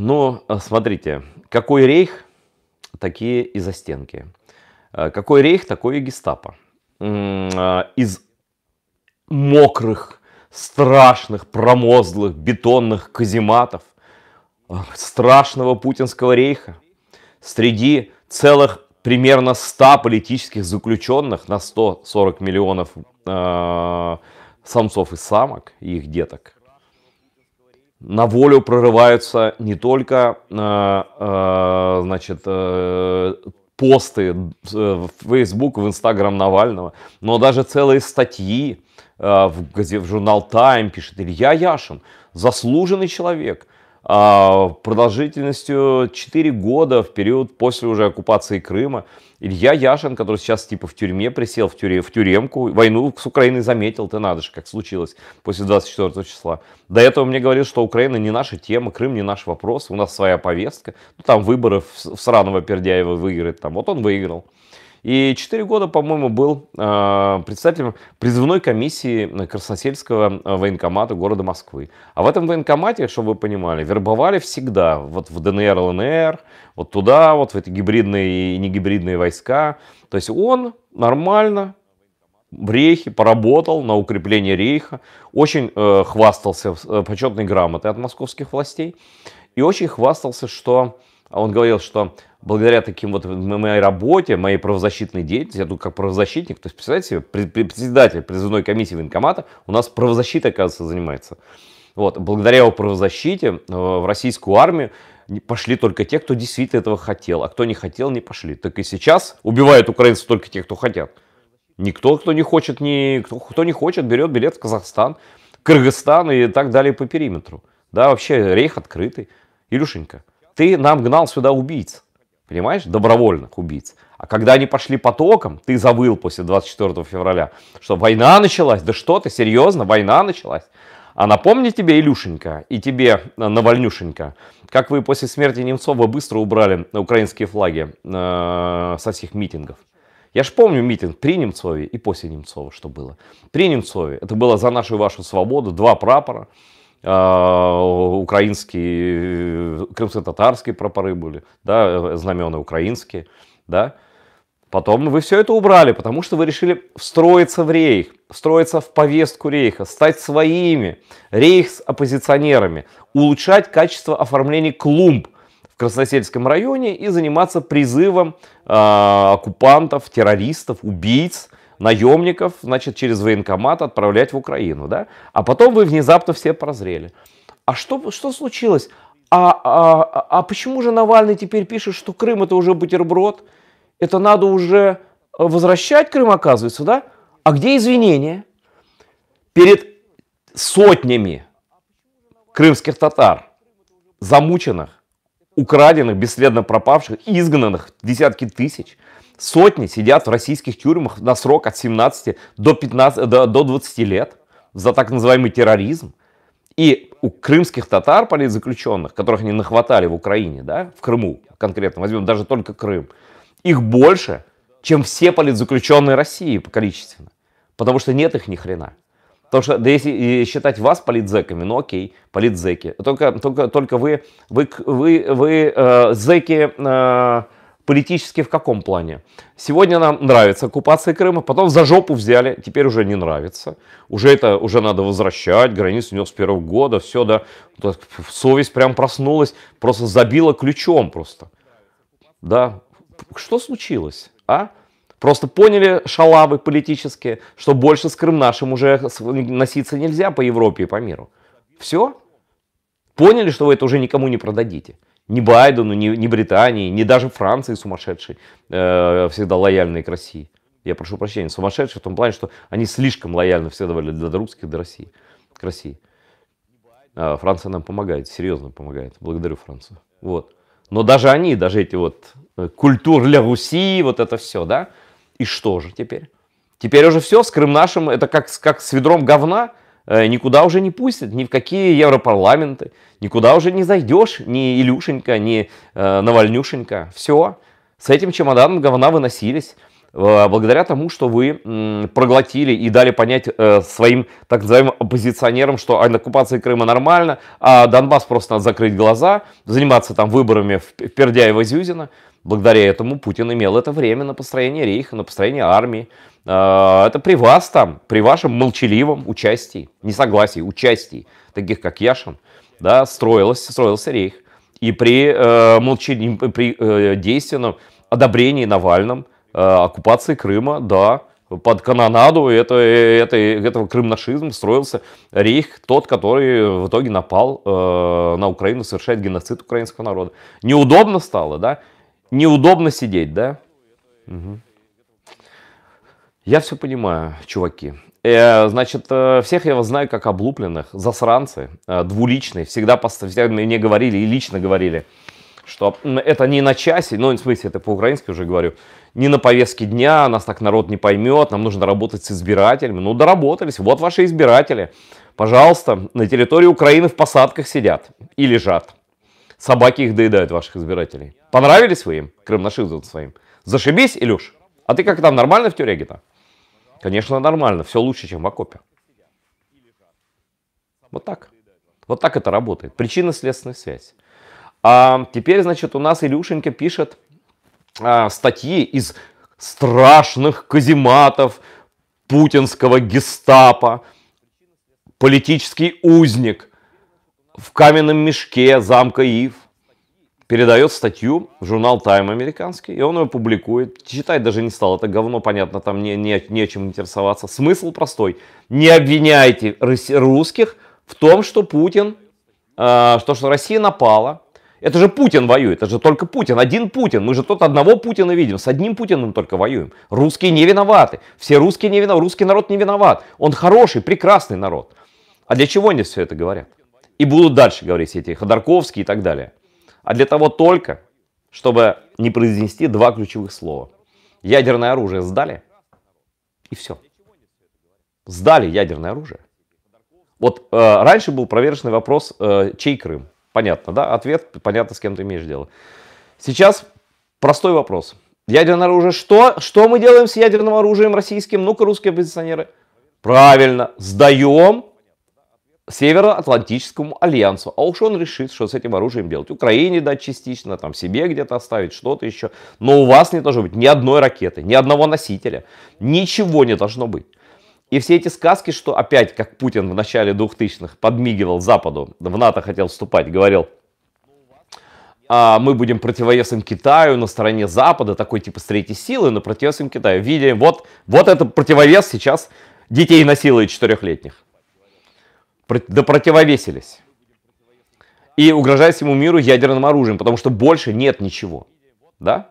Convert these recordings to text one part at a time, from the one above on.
Ну, смотрите, какой рейх, такие и застенки. Э, какой рейх, такой и гестапо. Э, из мокрых, страшных, промозглых, бетонных казематов страшного путинского рейха среди целых примерно 100 политических заключенных на 140 миллионов э, самцов и самок и их деток на волю прорываются не только э, э, значит, э, посты в Facebook, в Instagram Навального, но даже целые статьи в, газет, в журнал Time пишет Илья Яшин, заслуженный человек – а, продолжительностью 4 года в период после уже оккупации Крыма. Илья Яшин, который сейчас типа в тюрьме присел, в, тюре в тюремку, войну с Украиной заметил, ты надо же, как случилось после 24 числа. До этого мне говорил, что Украина не наша тема, Крым не наш вопрос, у нас своя повестка. Ну, там выборы в, в сраного Пердяева выиграть, там вот он выиграл. И 4 года, по-моему, был э, председателем призывной комиссии Красносельского э, военкомата города Москвы. А в этом военкомате, чтобы вы понимали, вербовали всегда. Вот в ДНР, ЛНР, вот туда, вот в эти гибридные и негибридные войска. То есть он нормально в Рейхе, поработал на укрепление Рейха, очень э, хвастался э, почетной грамотой от московских властей и очень хвастался, что а он говорил, что благодаря таким вот моей работе, моей правозащитной деятельности, я тут как правозащитник, то есть, представляете себе, председатель призывной комиссии военкомата у нас правозащита оказывается, занимается. Вот, благодаря его правозащите э, в российскую армию пошли только те, кто действительно этого хотел, а кто не хотел, не пошли. Так и сейчас убивают украинцев только те, кто хотят. Никто, кто не хочет, не, кто, кто не хочет, берет билет в Казахстан, Кыргызстан и так далее по периметру. Да, вообще рейх открытый. Илюшенька, ты нам гнал сюда убийц. Понимаешь? Добровольных убийц. А когда они пошли потоком, ты завыл после 24 февраля, что война началась. Да что ты, серьезно, война началась. А напомни тебе, Илюшенька, и тебе, э, Навальнюшенька, как вы после смерти Немцова быстро убрали украинские флаги э, со всех митингов. Я же помню митинг при Немцове и после Немцова, что было. При Немцове это было за нашу и вашу свободу, два прапора. А, украинские, э, крымско-татарские прапоры были, да, э, знамена украинские, да. Потом вы все это убрали, потому что вы решили встроиться в рейх, встроиться в повестку рейха, стать своими, рейх с оппозиционерами, улучшать качество оформления клумб в Красносельском районе и заниматься призывом э, оккупантов, террористов, убийц наемников, значит, через военкомат отправлять в Украину, да? А потом вы внезапно все прозрели. А что, что случилось? А, а, а почему же Навальный теперь пишет, что Крым это уже бутерброд? Это надо уже э, возвращать Крым, оказывается, да? А где извинения? Перед сотнями крымских татар, замученных, украденных, бесследно пропавших, изгнанных десятки тысяч – Сотни сидят в российских тюрьмах на срок от 17 до, 15, до, до 20 лет за так называемый терроризм. И у крымских татар, политзаключенных, которых они нахватали в Украине, да, в Крыму конкретно, возьмем даже только Крым, их больше, чем все политзаключенные России по количественно. Потому что нет их ни хрена. Потому что, да если э, считать вас политзеками, ну окей, политзеки. Только, только, только вы, вы, вы, вы э, зеки э, Политически в каком плане? Сегодня нам нравится оккупация Крыма, потом за жопу взяли, теперь уже не нравится. Уже это уже надо возвращать, границу нес с первого года, все, да. Совесть прям проснулась, просто забила ключом просто. Да. Что случилось, а? Просто поняли шалавы политические, что больше с Крым нашим уже носиться нельзя по Европе и по миру. Все? Поняли, что вы это уже никому не продадите. Ни Байдену, ни, ни Британии, ни даже Франции сумасшедшей, э, всегда лояльной к России. Я прошу прощения, сумасшедшие в том плане, что они слишком лояльно все давали для русских, для России, к России. А Франция нам помогает, серьезно помогает. Благодарю Францию. Вот. Но даже они, даже эти вот э, культур для Руси, вот это все, да? И что же теперь? Теперь уже все, с Крым нашим, это как, как с ведром говна – Э, никуда уже не пустят, ни в какие европарламенты, никуда уже не зайдешь, ни Илюшенька, ни э, Навальнюшенька. Все, с этим чемоданом говна выносились. Э, благодаря тому, что вы проглотили и дали понять э, своим так называемым оппозиционерам, что оккупация Крыма нормально, а Донбасс просто надо закрыть глаза, заниматься там выборами в, в Пердяева-Зюзина. Благодаря этому Путин имел это время на построение рейха, на построение армии, а, это при вас там, при вашем молчаливом участии, не согласии участии таких, как Яшин, да, строилось, строился рейх. И при, э, молча... при э, действенном одобрении Навальным э, оккупации Крыма, да, под канонаду это, это, этого крымнашизма строился рейх, тот, который в итоге напал э, на Украину, совершает геноцид украинского народа. Неудобно стало, да? Неудобно сидеть, да? Угу. Я все понимаю, чуваки. Э, значит, э, всех я вас знаю как облупленных, засранцы, э, двуличные. Всегда, всегда мне говорили и лично говорили, что это не на часе, ну, в смысле, это по-украински уже говорю, не на повестке дня, нас так народ не поймет, нам нужно работать с избирателями. Ну, доработались, вот ваши избиратели. Пожалуйста, на территории Украины в посадках сидят и лежат. Собаки их доедают, ваших избирателей. Понравились вы им, крымнашизам своим? Зашибись, Илюш? А ты как там, нормально в тюряге-то? Конечно, нормально, все лучше, чем в окопе. Вот так. Вот так это работает. Причинно-следственная связь. А теперь, значит, у нас Илюшенька пишет а, статьи из страшных казематов путинского гестапо. Политический узник в каменном мешке замка Ив – передает статью в журнал Time американский, и он ее публикует. Читать даже не стал, это говно, понятно, там не, не, нечем интересоваться. Смысл простой. Не обвиняйте русских в том, что Путин, э, что, что Россия напала. Это же Путин воюет, это же только Путин, один Путин. Мы же тот одного Путина видим, с одним Путиным только воюем. Русские не виноваты, все русские не виноваты, русский народ не виноват. Он хороший, прекрасный народ. А для чего они все это говорят? И будут дальше говорить эти Ходорковские и так далее а для того только, чтобы не произнести два ключевых слова. Ядерное оружие сдали, и все. Сдали ядерное оружие. Вот э, раньше был проверочный вопрос, э, чей Крым? Понятно, да? Ответ, понятно, с кем ты имеешь дело. Сейчас простой вопрос. Ядерное оружие, что? Что мы делаем с ядерным оружием российским? Ну-ка, русские оппозиционеры. Правильно, сдаем Североатлантическому альянсу. А уж он решит, что с этим оружием делать. Украине дать частично, там себе где-то оставить, что-то еще. Но у вас не должно быть ни одной ракеты, ни одного носителя. Ничего не должно быть. И все эти сказки, что опять, как Путин в начале 2000-х подмигивал Западу, в НАТО хотел вступать, говорил, а мы будем противовесом Китаю на стороне Запада, такой типа с третьей силы, но противовесом Китаю. Видим, вот, вот это противовес сейчас детей насилует четырехлетних допротивовесились. И угрожая всему миру ядерным оружием, потому что больше нет ничего. Да?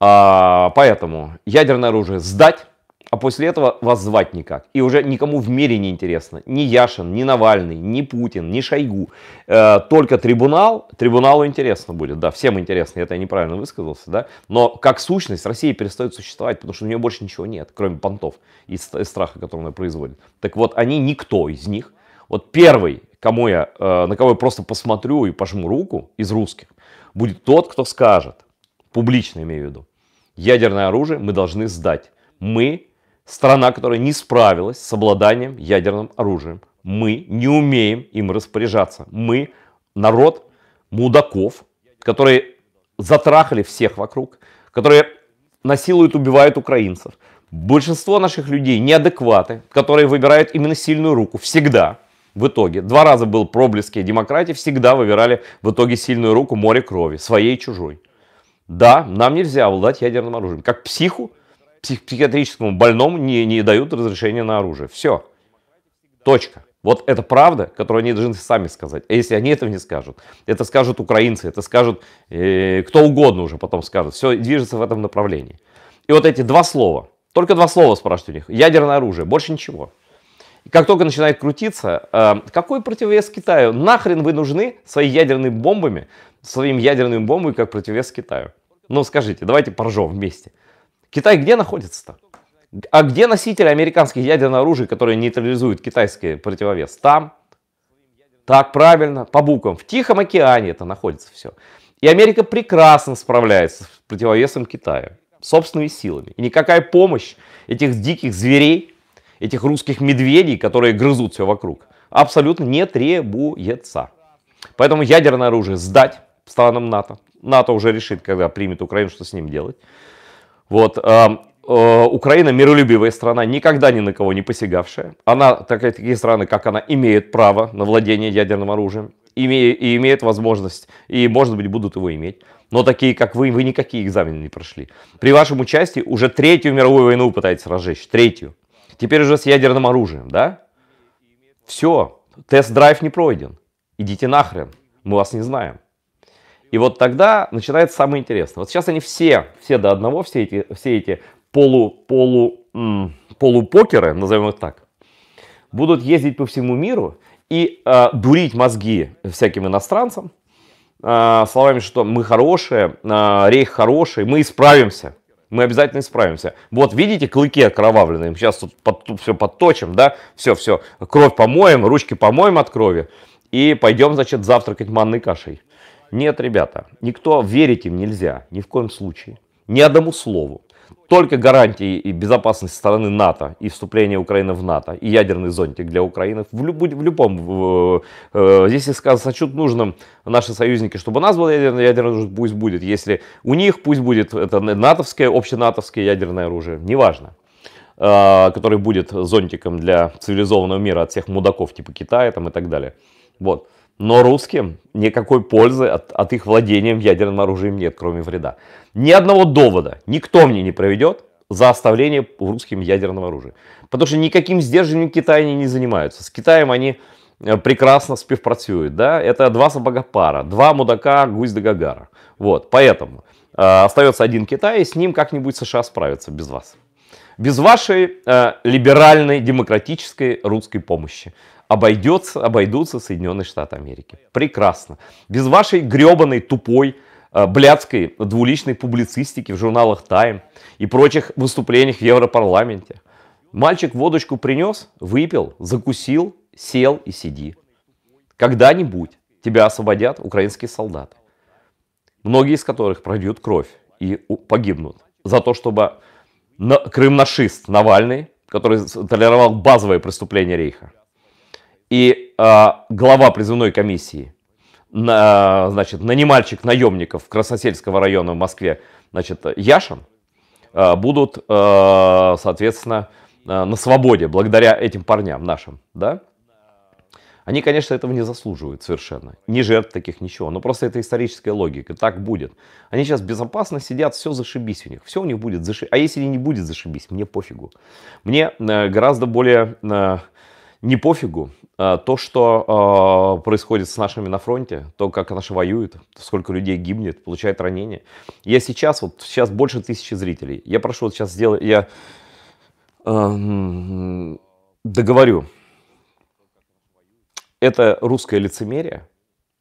А, поэтому ядерное оружие сдать, а после этого вас звать никак. И уже никому в мире не интересно. Ни Яшин, ни Навальный, ни Путин, ни Шойгу. Э, только трибунал, трибуналу интересно будет. Да, всем интересно, это я неправильно высказался, да. Но как сущность Россия перестает существовать, потому что у нее больше ничего нет, кроме понтов и страха, который она производит. Так вот, они никто из них. Вот первый, кому я, э, на кого я просто посмотрю и пожму руку из русских, будет тот, кто скажет, публично имею в виду, ядерное оружие мы должны сдать. Мы Страна, которая не справилась с обладанием ядерным оружием. Мы не умеем им распоряжаться. Мы народ мудаков, которые затрахали всех вокруг, которые насилуют, убивают украинцев. Большинство наших людей неадекваты, которые выбирают именно сильную руку всегда. В итоге, два раза был проблески демократии, всегда выбирали в итоге сильную руку море крови, своей и чужой. Да, нам нельзя обладать ядерным оружием. Как психу псих психиатрическому больному не, не дают разрешения на оружие. Все. Точка. Вот это правда, которую они должны сами сказать. А если они этого не скажут, это скажут украинцы, это скажут э, кто угодно уже потом скажет. Все движется в этом направлении. И вот эти два слова, только два слова спрашивают у них. Ядерное оружие, больше ничего. как только начинает крутиться, э, какой противовес Китаю? Нахрен вы нужны своими ядерными бомбами, своим ядерными бомбами как противовес Китаю? Ну скажите, давайте поржем вместе. Китай где находится-то? А где носители американских ядерного оружия, которые нейтрализуют китайский противовес? Там. Так, правильно, по буквам. В Тихом океане это находится все. И Америка прекрасно справляется с противовесом Китая. Собственными силами. И никакая помощь этих диких зверей, этих русских медведей, которые грызут все вокруг, абсолютно не требуется. Поэтому ядерное оружие сдать странам НАТО. НАТО уже решит, когда примет Украину, что с ним делать. Вот, э, Украина миролюбивая страна, никогда ни на кого не посягавшая. Она, так, такие страны, как она, имеет право на владение ядерным оружием, и имеет возможность, и, может быть, будут его иметь. Но такие, как вы, вы никакие экзамены не прошли. При вашем участии уже третью мировую войну пытаетесь разжечь, третью. Теперь уже с ядерным оружием, да? Все, тест-драйв не пройден. Идите нахрен, мы вас не знаем. И вот тогда начинается самое интересное. Вот сейчас они все, все до одного, все эти, все эти полу, полу, м, полупокеры, назовем их так, будут ездить по всему миру и э, дурить мозги всяким иностранцам э, словами, что мы хорошие, э, рейх хороший, мы исправимся. Мы обязательно исправимся. Вот видите, клыки окровавленные. Сейчас тут, под, тут все подточим, да? Все, все. Кровь помоем, ручки помоем от крови. И пойдем, значит, завтракать манной кашей. Нет, ребята, никто верить им нельзя, ни в коем случае, ни одному слову. Только гарантии и безопасность стороны НАТО и вступление Украины в НАТО и ядерный зонтик для Украины в, люб, в любом в, э, э если сочут нужным наши союзники, чтобы у нас было ядерное ядерное оружие, пусть будет. Если у них пусть будет это натовское, общенатовское ядерное оружие, неважно э, который будет зонтиком для цивилизованного мира от всех мудаков типа Китая там, и так далее. Вот. Но русским никакой пользы от, от их владения ядерным оружием нет, кроме вреда. Ни одного довода никто мне не проведет за оставление русским ядерного оружия. Потому что никаким сдерживанием Китая они не занимаются. С Китаем они э, прекрасно спивпроцуют, да, это два сапога пара, два мудака гусь до гагара, вот, поэтому э, остается один Китай, и с ним как-нибудь США справятся без вас, без вашей э, либеральной, демократической русской помощи, обойдется, обойдутся Соединенные Штаты Америки. Прекрасно. Без вашей гребаной, тупой, э, блядской, двуличной публицистики в журналах Time и прочих выступлениях в Европарламенте. Мальчик водочку принес, выпил, закусил, сел и сиди. Когда-нибудь тебя освободят украинские солдаты, многие из которых прольют кровь и погибнут за то, чтобы крым-нашист Навальный, который толеровал базовые преступления рейха, и э, глава призывной комиссии, на, значит, нанимальщик наемников Красносельского района в Москве, значит, Яшин, э, будут, э, соответственно, э, на свободе благодаря этим парням нашим, да? Они, конечно, этого не заслуживают совершенно. Ни жертв таких, ничего. Но просто это историческая логика. Так будет. Они сейчас безопасно сидят, все зашибись у них. Все у них будет зашибись. А если не будет зашибись, мне пофигу. Мне э, гораздо более э, не пофигу. А, то, что а, происходит с нашими на фронте, то, как наши воюют, сколько людей гибнет, получает ранения. Я сейчас, вот сейчас больше тысячи зрителей. Я прошу, вот сейчас сделать, я э, договорю. Это русское лицемерие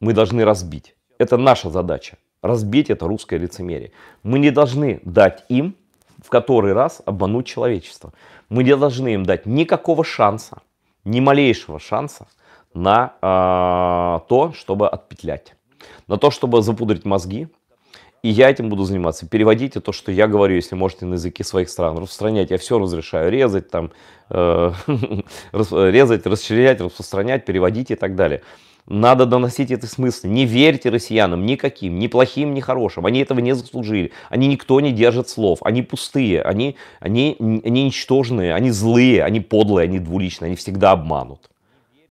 мы должны разбить. Это наша задача. Разбить это русское лицемерие. Мы не должны дать им в который раз обмануть человечество. Мы не должны им дать никакого шанса ни малейшего шанса на э, то, чтобы отпетлять, на то, чтобы запудрить мозги. И я этим буду заниматься. Переводите то, что я говорю, если можете, на языки своих стран. Распространять. Я все разрешаю. Резать, там, э, резать, расширять, распространять, переводить и так далее. Надо доносить эти смыслы. Не верьте россиянам никаким, ни плохим, ни хорошим. Они этого не заслужили. Они никто не держит слов. Они пустые, они, они, они ничтожные, они злые, они подлые, они двуличные, они всегда обманут.